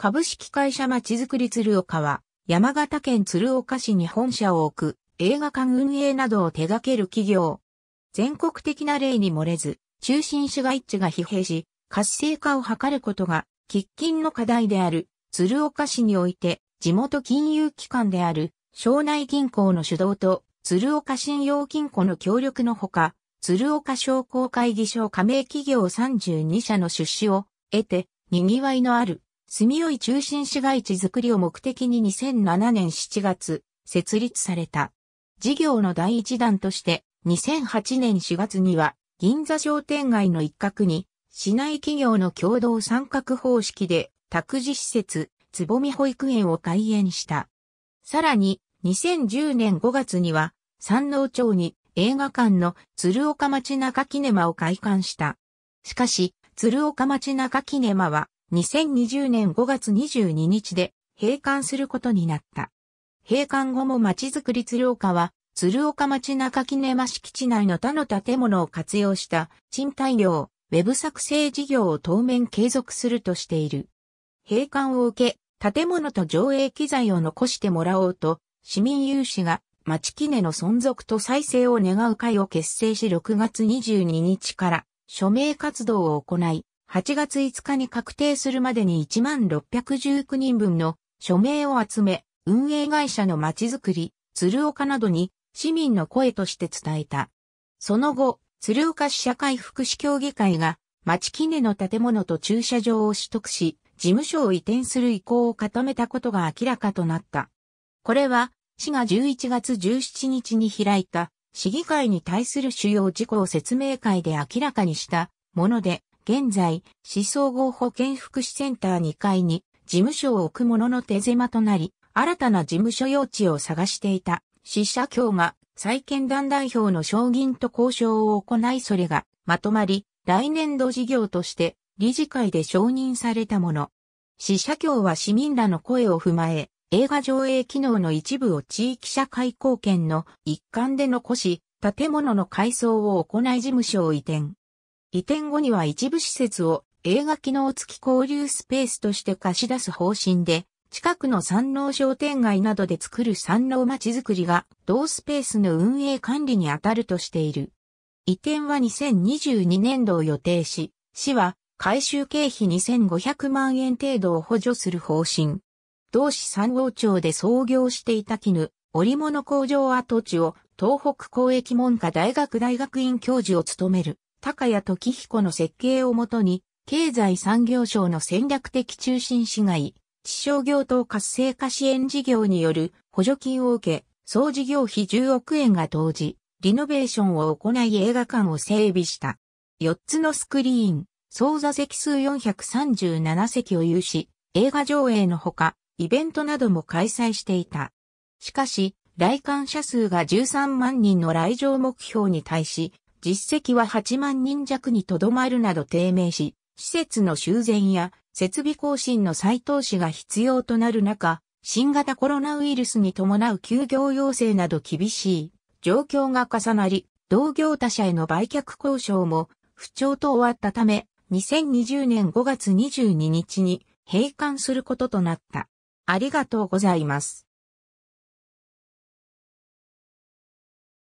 株式会社まちづくり鶴岡は、山形県鶴岡市に本社を置く映画館運営などを手掛ける企業。全国的な例に漏れず、中心市街地が疲弊し、活性化を図ることが、喫緊の課題である、鶴岡市において、地元金融機関である、省内銀行の主導と、鶴岡信用金庫の協力のほか、鶴岡商工会議所加盟企業32社の出資を得て、賑わいのある住よい中心市街地づくりを目的に2007年7月、設立された。事業の第一弾として、2008年4月には、銀座商店街の一角に、市内企業の共同参画方式で、託児施設、つぼみ保育園を開園した。さらに、2010年5月には、山王町に映画館の鶴岡町中キネマを開館した。しかし、鶴岡町中キネマは2020年5月22日で閉館することになった。閉館後も町づくり鶴岡は、鶴岡町中木根間敷地内の他の建物を活用した賃貸業、ウェブ作成事業を当面継続するとしている。閉館を受け、建物と上映機材を残してもらおうと、市民有志が町木根の存続と再生を願う会を結成し6月22日から署名活動を行い、8月5日に確定するまでに1619人分の署名を集め、運営会社のちづくり、鶴岡などに市民の声として伝えた。その後、鶴岡市社会福祉協議会が町記念の建物と駐車場を取得し、事務所を移転する意向を固めたことが明らかとなった。これは、市が11月17日に開いた市議会に対する主要事項説明会で明らかにしたもので、現在、思想後保健福祉センター2階に事務所を置くものの手狭となり、新たな事務所用地を探していた、死者協が再建団代表の証銀と交渉を行いそれがまとまり、来年度事業として理事会で承認されたもの。死者協は市民らの声を踏まえ、映画上映機能の一部を地域社会貢献の一環で残し、建物の改装を行い事務所を移転。移転後には一部施設を映画機能付き交流スペースとして貸し出す方針で、近くの山王商店街などで作る山王まちづくりが同スペースの運営管理に当たるとしている。移転は2022年度を予定し、市は改修経費2500万円程度を補助する方針。同市三王町で創業していた絹、織物工場跡地を東北公益文科大学大学院教授を務める高谷時彦の設計をもとに、経済産業省の戦略的中心市街、地商業等活性化支援事業による補助金を受け、総事業費10億円が投じ、リノベーションを行い映画館を整備した。4つのスクリーン、総座席数437席を有し、映画上映のほか、イベントなども開催していた。しかし、来館者数が13万人の来場目標に対し、実績は8万人弱にとどまるなど低迷し、施設の修繕や設備更新の再投資が必要となる中、新型コロナウイルスに伴う休業要請など厳しい状況が重なり、同業他社への売却交渉も不調と終わったため、2020年5月22日に閉館することとなった。ありがとうございます。